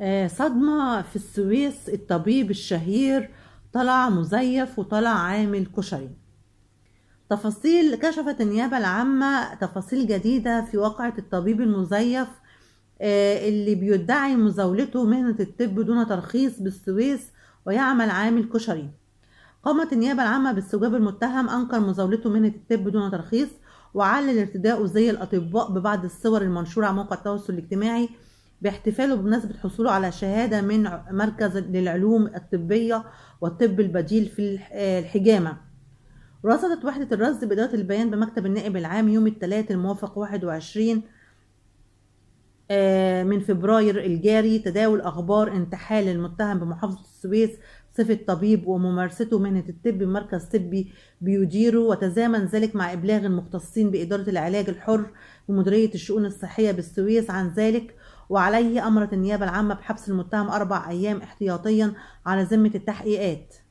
آه، صدمة في السويس الطبيب الشهير طلع مزيف وطلع عامل كشري تفاصيل كشفت النيابة العامة تفاصيل جديدة في واقعة الطبيب المزيف آه، اللي بيدعي مزاولته مهنة الطب دون ترخيص بالسويس ويعمل عامل كشري قامت النيابة العامة بالسجاب المتهم أنكر مزاولته مهنة الطب دون ترخيص وعلل ارتداءه زي الأطباء ببعض الصور المنشورة على موقع التواصل الاجتماعي باحتفاله بمناسبة حصوله على شهادة من مركز للعلوم الطبية والطب البديل في الحجامة رصدت وحدة الرصد بإدارة البيان بمكتب النائب العام يوم الثلاث الموافق 21 آه، من فبراير الجاري تداول أخبار انتحال المتهم بمحافظة السويس صفة طبيب وممارسته مهنة الطب بمركز طبي بيديره وتزامن ذلك مع إبلاغ المختصين بإدارة العلاج الحر ومديرية الشؤون الصحية بالسويس عن ذلك وعليه أمرت النيابة العامة بحبس المتهم أربع أيام احتياطيا على ذمة التحقيقات